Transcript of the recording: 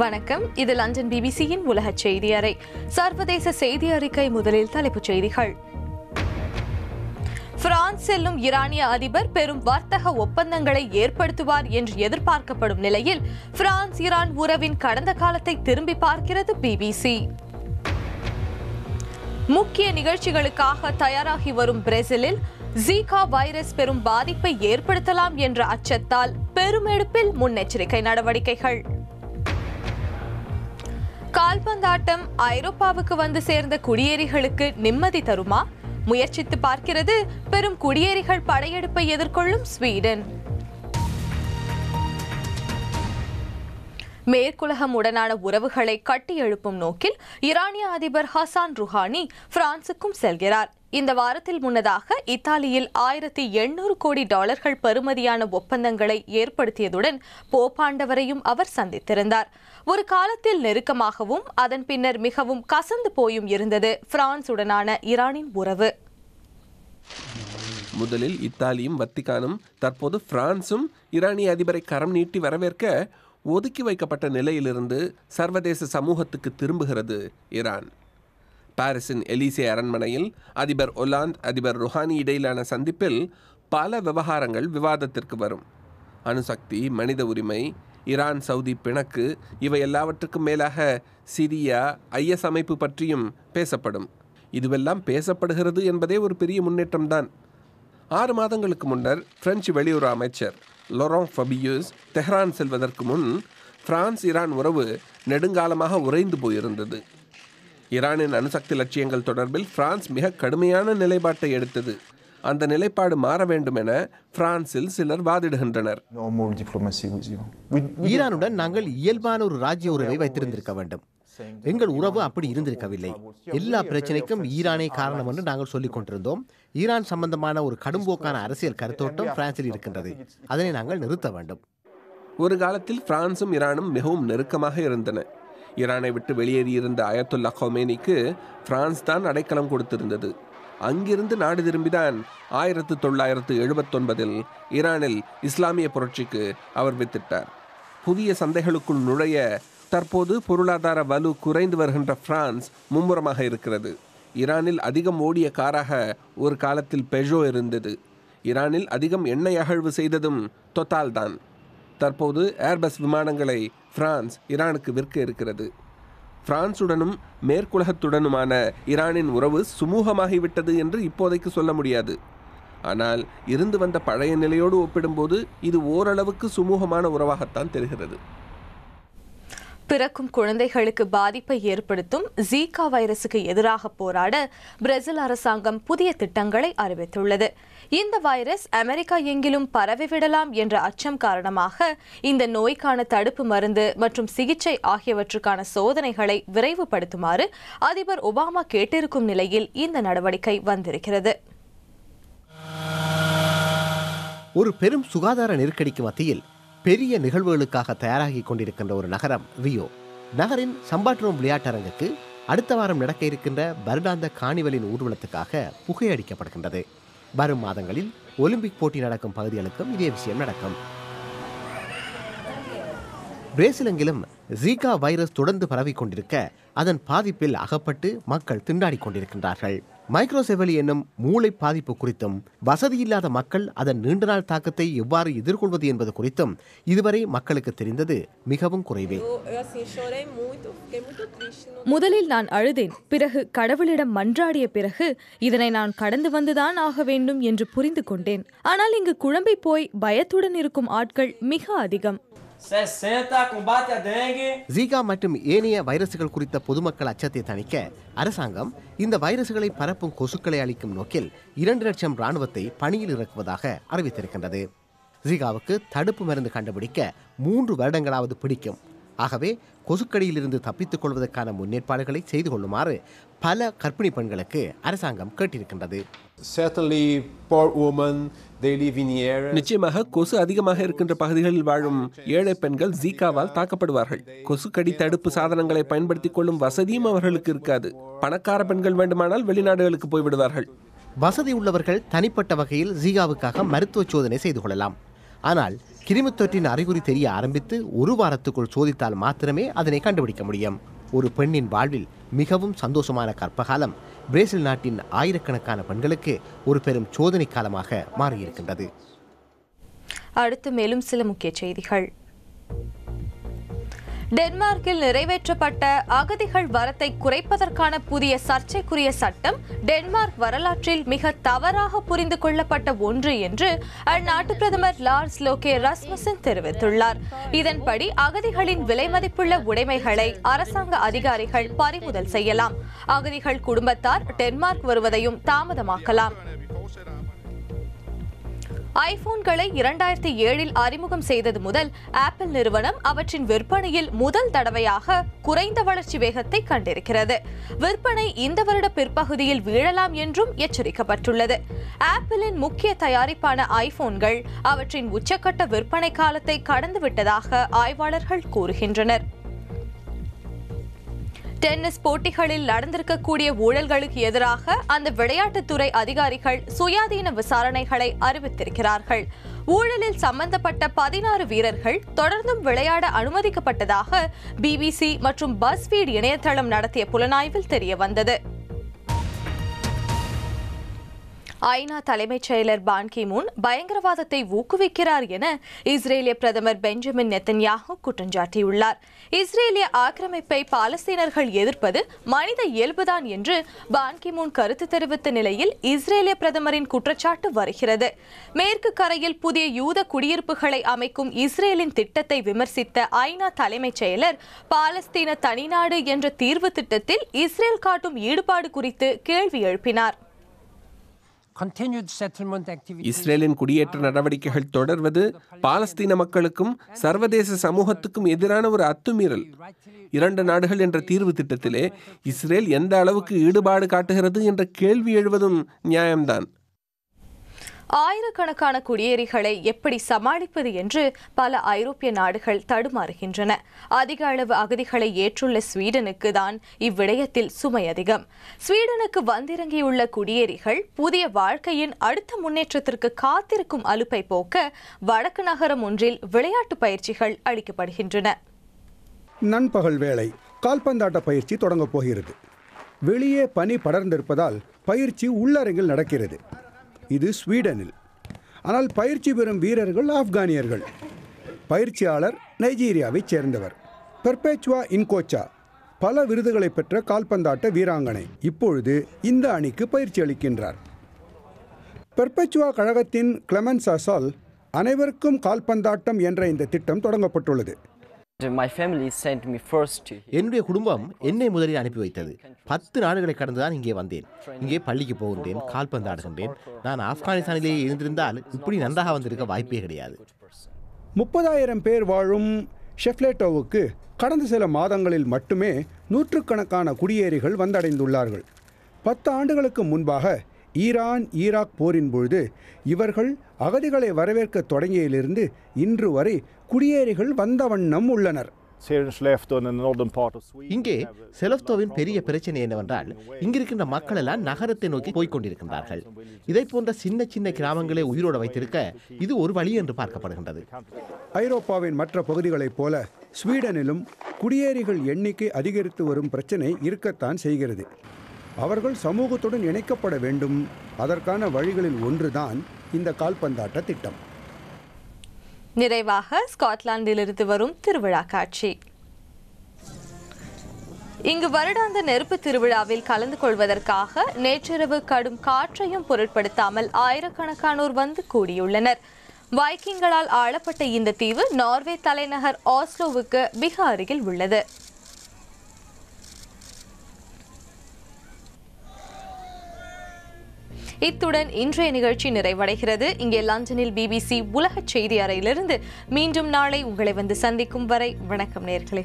வணக்கம் இது லண்டன் பிபிசியின் உலக செய்தி அறை சர்வதேச செய்தி அறிக்கை முதலில் தலைப்புச் செய்திகள் பிரான்ஸ் செல்லும் ஈரானிய அதிபர் பெரும் வர்த்தக ஒப்பந்தங்களை ஏற்படுத்துவார் என்று எதிர்பார்க்கப்படும் நிலையில் பிரான்ஸ் ஈரான் உறவின் கடந்த காலத்தை திரும்பி பார்க்கிறது பிபிசி முக்கிய நிகழ்ச்சிகளுக்காக தயாராகி வரும் பிரேசிலில் ஜீகா வைரஸ் பெரும் பாதிப்பை ஏற்படுத்தலாம் என்ற அச்சத்தால் பெருமெடுப்பில் முன்னெச்சரிக்கை நடவடிக்கைகள் கால்பந்தாட்டம் ஐரோப்பாவுக்கு வந்து சேர்ந்த குடியேறிகளுக்கு நிம்மதி தருமா முயற்சித்து பார்க்கிறது பெரும் குடியேறிகள் படையெடுப்பை எதிர்கொள்ளும் ஸ்வீடன் மேற்குலகம் உடனான உறவுகளை கட்டியெழுப்பும் நோக்கில் ஈரானிய அதிபர் ஹசான் ருஹானி பிரான்சுக்கும் செல்கிறார் இந்த வாரத்தில் முன்னதாக இத்தாலியில் ஆயிரத்தி எண்ணூறு கோடி டாலர்கள் பெறுமதியான ஒப்பந்தங்களை ஏற்படுத்தியதுடன் போப்பாண்டவரையும் அவர் சந்தித்திருந்தார் ஒரு காலத்தில் நெருக்கமாகவும் அதன் பின்னர் மிகவும் கசந்து போயும் இருந்தது பிரான்சுடனான ஈரானின் உறவு முதலில் இத்தாலியும் வத்திகானும் தற்போது பிரான்சும் ஈரானிய அதிபரை கரம் நீட்டி வரவேற்க ஒதுக்கி வைக்கப்பட்ட நிலையிலிருந்து சர்வதேச சமூகத்துக்கு திரும்புகிறது ஈரான் பாரிஸின் எலிசே அரண்மனையில் அதிபர் ஒலாந்த் அதிபர் ருஹானி இடையிலான சந்திப்பில் பல விவகாரங்கள் விவாதத்திற்கு வரும் அணுசக்தி மனித உரிமை ஈரான் சவுதி பிணக்கு இவை எல்லாவற்றுக்கும் மேலாக சிரியா ஐஎஸ் அமைப்பு பற்றியும் பேசப்படும் இதுவெல்லாம் பேசப்படுகிறது என்பதே ஒரு பெரிய முன்னேற்றம்தான் ஆறு மாதங்களுக்கு முன்னர் பிரெஞ்சு வெளியுறவு அமைச்சர் லொரோ ஃபபியூஸ் தெஹ்ரான் செல்வதற்கு முன் பிரான்ஸ் ஈரான் உறவு நெடுங்காலமாக உறைந்து போயிருந்தது ஈரானின் அணுசக்தி லட்சியங்கள் தொடர்பில் பிரான்ஸ் மிக கடுமையான நிலைப்பாட்டை எடுத்தது அந்த நிலைப்பாடு மாற வேண்டும் என பிரான்சில் சிலர் வாதிடுகின்றனர் ஈரானுடன் நாங்கள் இயல்பான ஒரு ராஜ்ய உறவை வைத்திருந்திருக்க வேண்டும் எங்கள் உறவு அப்படி இருந்திருக்கவில்லை எல்லா பிரச்சனைக்கும் ஈரானே காரணம் என்று நாங்கள் சொல்லிக் கொண்டிருந்தோம் ஈரான் சம்பந்தமான ஒரு கடும்போக்கான அரசியல் கருத்தோட்டம் பிரான்சில் இருக்கின்றது அதனை நாங்கள் நிறுத்த வேண்டும் ஒரு காலத்தில் பிரான்சும் ஈரானும் மிகவும் நெருக்கமாக இருந்தன ஈரானை விட்டு வெளியேறியிருந்த அயத்துல்லா ஹொமேனிக்கு பிரான்ஸ் தான் அடைக்கலம் கொடுத்திருந்தது அங்கிருந்து நாடு திரும்பிதான் ஆயிரத்து தொள்ளாயிரத்து எழுபத்தொன்பதில் ஈரானில் இஸ்லாமிய புரட்சிக்கு அவர் வித்திட்டார் புதிய சந்தைகளுக்குள் நுழைய தற்போது பொருளாதார வலு குறைந்து வருகின்ற பிரான்ஸ் மும்முரமாக இருக்கிறது ஈரானில் அதிகம் ஓடிய காராக ஒரு காலத்தில் பெஜோ இருந்தது ஈரானில் அதிகம் எண்ணெய் அகழ்வு செய்ததும் தொத்தால் தான் தற்போது ஏர்பஸ் விமானங்களை பிரான்ஸ் ஈரானுக்கு விற்க இருக்கிறது பிரான்சுடனும் மேற்குலகத்துடனுமான ஈரானின் உறவு சுமூகமாகிவிட்டது என்று இப்போதைக்கு சொல்ல முடியாது ஆனால் இருந்து வந்த பழைய நிலையோடு ஒப்பிடும்போது இது ஓரளவுக்கு சுமூகமான உறவாகத்தான் தெரிகிறது பிறக்கும் குழந்தைகளுக்கு பாதிப்பை ஏற்படுத்தும் ஜீகா வைரசுக்கு எதிராக போராட பிரேசில் அரசாங்கம் புதிய திட்டங்களை அறிவித்துள்ளது இந்த வைரஸ் அமெரிக்கா எங்கிலும் பரவிவிடலாம் என்ற அச்சம் காரணமாக இந்த நோய்க்கான தடுப்பு மருந்து மற்றும் சிகிச்சை ஆகியவற்றுக்கான சோதனைகளை விரைவுபடுத்துமாறு அதிபர் ஒபாமா கேட்டிருக்கும் நிலையில் இந்த நடவடிக்கை வந்திருக்கிறது ஒரு பெரும் சுகாதார நெருக்கடிக்கு மத்தியில் பெரிய நிகழ்வுகளுக்காக தயாராகி கொண்டிருக்கின்ற ஒரு நகரம் ரியோ நகரின் சம்பாட்ரோம் விளையாட்டரங்குக்கு அடுத்த வாரம் நடக்க இருக்கின்ற வருடாந்த காணிவலின் ஊர்வலத்துக்காக புகையடிக்கப்படுகின்றது வரும் மாதங்களில் ஒலிம்பிக் போட்டி நடக்கும் பகுதிகளுக்கும் இதே விஷயம் நடக்கும் பிரேசிலங்கிலும் ஜீகா வைரஸ் தொடர்ந்து பரவிக்கொண்டிருக்க அதன் பாதிப்பில் அகப்பட்டு மக்கள் திண்டாடி கொண்டிருக்கின்றார்கள் மைக்ரோசெவலி என்னும் மூளை பாதிப்பு குறித்தும் வசதியில்லாத மக்கள் அதன் நீண்ட நாள் தாக்கத்தை எவ்வாறு எதிர்கொள்வது என்பது குறித்தும் இதுவரை மக்களுக்கு தெரிந்தது மிகவும் குறைவே முதலில் நான் அழுதேன் பிறகு கடவுளிடம் மன்றாடிய பிறகு இதனை நான் கடந்து வந்துதான் ஆக வேண்டும் என்று புரிந்து கொண்டேன் ஆனால் இங்கு குழம்பி போய் பயத்துடன் இருக்கும் ஆட்கள் மிக அதிகம் ஜிகா மற்றும் ஏனைய வைரசுகள் குறித்த பொதுமக்கள் அச்சத்தை தணிக்க அரசாங்கம் இந்த வைரசுகளை பரப்பும் கொசுக்களை அளிக்கும் நோக்கில் இரண்டு லட்சம் ராணுவத்தை பணியில் இறக்குவதாக அறிவித்திருக்கின்றது ஜிகாவுக்கு தடுப்பு மருந்து கண்டுபிடிக்க மூன்று வருடங்களாவது பிடிக்கும் ஆகவே கொசுக்கடியிலிருந்து தப்பித்துக் கொள்வதற்கான முன்னேற்பாடுகளை செய்து கொள்ளுமாறு பல கற்பிணி பெண்களுக்கு அரசாங்கம் கேட்டிருக்கின்றது நிச்சயமாக கொசு அதிகமாக இருக்கின்ற பகுதிகளில் வாழும் ஏழை பெண்கள் ஜீகாவால் தாக்கப்படுவார்கள் கொசு கடி தடுப்பு சாதனங்களை பயன்படுத்திக் கொள்ளும் வசதியும் அவர்களுக்கு இருக்காது பணக்கார பெண்கள் வேண்டுமானால் வெளிநாடுகளுக்கு போய்விடுவார்கள் வசதி உள்ளவர்கள் தனிப்பட்ட வகையில் ஜீகாவுக்காக மருத்துவ சோதனை செய்து கொள்ளலாம் ஆனால் கிருமித்தொற்றின் அறிகுறி தெரிய ஆரம்பித்து ஒரு வாரத்துக்குள் சோதித்தால் மாத்திரமே அதனை கண்டுபிடிக்க முடியும் ஒரு பெண்ணின் வாழ்வில் மிகவும் சந்தோஷமான கற்பகாலம் பிரேசில் நாட்டின் ஆயிரக்கணக்கான பெண்களுக்கு ஒரு பெரும் சோதனை காலமாக மாறியிருக்கின்றது அடுத்து மேலும் சில முக்கிய செய்திகள் டென்மார்க்கில் நிறைவேற்றப்பட்ட அகதிகள் வரத்தை குறைப்பதற்கான புதிய சர்ச்சைக்குரிய சட்டம் டென்மார்க் வரலாற்றில் மிக தவறாக புரிந்து கொள்ளப்பட்ட ஒன்று என்று அந்நாட்டு பிரதமர் லார்ஸ் லோகே ரஸ்மசன் தெரிவித்துள்ளார் இதன்படி அகதிகளின் விலைமதிப்புள்ள உடைமைகளை அரசாங்க அதிகாரிகள் பறிமுதல் செய்யலாம் அகதிகள் குடும்பத்தார் டென்மார்க் வருவதையும் தாமதமாக்கலாம் ஐபோன்களை இரண்டாயிரத்தி ஏழில் அறிமுகம் செய்தது முதல் ஆப்பிள் நிறுவனம் அவற்றின் விற்பனையில் முதல் தடவையாக குறைந்த வளர்ச்சி வேகத்தை கண்டிருக்கிறது விற்பனை இந்த வருட பிற்பகுதியில் வீழலாம் என்றும் எச்சரிக்கப்பட்டுள்ளது ஆப்பிளின் முக்கிய தயாரிப்பான ஐபோன்கள் அவற்றின் உச்சக்கட்ட விற்பனை காலத்தை கடந்துவிட்டதாக ஆய்வாளர்கள் கூறுகின்றனர் டென்னிஸ் போட்டிகளில் நடந்திருக்கக்கூடிய ஊழல்களுக்கு எதிராக அந்த விளையாட்டுத்துறை அதிகாரிகள் சுயாதீன விசாரணைகளை அறிவித்திருக்கிறார்கள் ஊழலில் சம்பந்தப்பட்ட பதினாறு வீரர்கள் தொடர்ந்தும் விளையாட அனுமதிக்கப்பட்டதாக பிபிசி மற்றும் பஸ்பீட் இணையதளம் நடத்திய புலனாய்வில் தெரியவந்தது ஐநா தலைமைச் செயலர் பான்கி மூன் பயங்கரவாதத்தை ஊக்குவிக்கிறார் என இஸ்ரேலிய பிரதமர் பெஞ்சமின் நெத்தன்யாகு குற்றஞ்சாட்டியுள்ளார் இஸ்ரேலிய ஆக்கிரமிப்பை பாலஸ்தீனர்கள் எதிர்ப்பது மனித இயல்புதான் என்று பான்கி முன் கருத்து தெரிவித்த நிலையில் இஸ்ரேலிய பிரதமரின் குற்றச்சாட்டு வருகிறது மேற்கு கரையில் புதிய யூத குடியிருப்புகளை அமைக்கும் இஸ்ரேலின் திட்டத்தை விமர்சித்த ஐநா தலைமைச் செயலர் பாலஸ்தீன தனிநாடு என்ற தீர்வு திட்டத்தில் இஸ்ரேல் காட்டும் ஈடுபாடு குறித்து கேள்வி எழுப்பினார் இஸ்ரேலின் குடியேற்ற நடவடிக்கைகள் தொடர்வது பாலஸ்தீன மக்களுக்கும் சர்வதேச சமூகத்துக்கும் எதிரான ஒரு அத்துமீறல் இரண்டு நாடுகள் என்ற தீர்வு திட்டத்திலே இஸ்ரேல் எந்த அளவுக்கு ஈடுபாடு காட்டுகிறது என்ற கேள்வி எழுவதும் நியாயம்தான் ஆயிரக்கணக்கான குடியேறிகளை எப்படி சமாளிப்பது என்று பல ஐரோப்பிய நாடுகள் தடுமாறுகின்றன அதிக அளவு அகதிகளை ஏற்றுள்ள ஸ்வீடனுக்கு தான் இவ்விடயத்தில் சுமை அதிகம் ஸ்வீடனுக்கு வந்திறங்கியுள்ள குடியேறிகள் புதிய வாழ்க்கையின் அடுத்த முன்னேற்றத்திற்கு காத்திருக்கும் அலுப்பை போக்க வடக்கு நகரம் ஒன்றில் விளையாட்டு பயிற்சிகள் அளிக்கப்படுகின்றன நண்பகல் வேலை கால்பந்தாட்ட பயிற்சி தொடங்கப் போகிறது வெளியே பனி படர்ந்திருப்பதால் பயிற்சி உள்ளரங்கில் நடக்கிறது இது ஸ்வீடனில் ஆனால் பயிற்சி பெறும் வீரர்கள் ஆப்கானியர்கள் பயிற்சியாளர் நைஜீரியாவைச் சேர்ந்தவர் பெர்பேச்சுவா இன்கோச்சா பல விருதுகளை பெற்ற கால்பந்தாட்ட வீராங்கனை இப்பொழுது இந்த அணிக்கு பயிற்சி அளிக்கின்றார் பெர்பெச்சுவா கழகத்தின் கிளமன்ஸ் அசால் அனைவருக்கும் கால்பந்தாட்டம் என்ற இந்த திட்டம் தொடங்கப்பட்டுள்ளது என்னுடைய குடும்பம் என்னை முதலில் அனுப்பி வைத்தது பத்து நாடுகளை கடந்துதான் இங்கே வந்தேன் இங்கே பள்ளிக்கு போகின்றேன் கால்பந்து ஆடுகின்றேன் நான் ஆப்கானிஸ்தானிலேயே இருந்திருந்தால் இப்படி நன்றாக வந்திருக்க வாய்ப்பே கிடையாது முப்பதாயிரம் பேர் வாழும் ஷெஃப்லேட்டோவுக்கு கடந்த சில மாதங்களில் மட்டுமே நூற்றுக்கணக்கான குடியேறிகள் வந்தடைந்துள்ளார்கள் பத்து ஆண்டுகளுக்கு முன்பாக ஈரான் ஈராக் போரின் பொழுது இவர்கள் அகதிகளை வரவேற்க தொடங்கியிலிருந்து இன்று வரை குடியேறிகள் வந்த வண்ணம் உள்ளனர் இங்கே செலஃப்தோவின் பெரிய பிரச்சனை என்னவென்றால் இங்கிருக்கின்ற மக்கள் எல்லாம் நகரத்தை நோக்கி கொண்டிருக்கின்றார்கள் இதை போன்ற சின்ன சின்ன கிராமங்களை உயிரோடு வைத்திருக்க இது ஒரு வழி என்று பார்க்கப்படுகின்றது ஐரோப்பாவின் மற்ற பகுதிகளைப் போல ஸ்வீடனிலும் குடியேறிகள் எண்ணிக்கை அதிகரித்து வரும் பிரச்சனை இருக்கத்தான் செய்கிறது அவர்கள் சமூகத்துடன் இணைக்கப்பட வேண்டும் அதற்கான வழிகளில் ஒன்றுதான் இந்த கால்பந்தாட்ட திட்டம் நிறைவாக ஸ்காட்லாந்திலிருந்து வரும் திருவிழா காட்சி இங்கு வருடாந்த நெருப்பு திருவிழாவில் கலந்து கொள்வதற்காக நேற்றிரவு கடும் காற்றையும் பொருட்படுத்தாமல் ஆயிரக்கணக்கானோர் வந்து கூடியுள்ளனர் வைக்கிங்களால் ஆளப்பட்ட இந்த தீவு நார்வே தலைநகர் ஆஸ்லோவுக்கு மிக அருகில் உள்ளது இத்துடன் இன்றைய நிகழ்ச்சி நிறைவடைகிறது இங்கே லண்டனில் பிபிசி உலக செய்தி அறையிலிருந்து மீண்டும் நாளை உங்களை வந்து சந்திக்கும் வரை வணக்கம் நேர்களே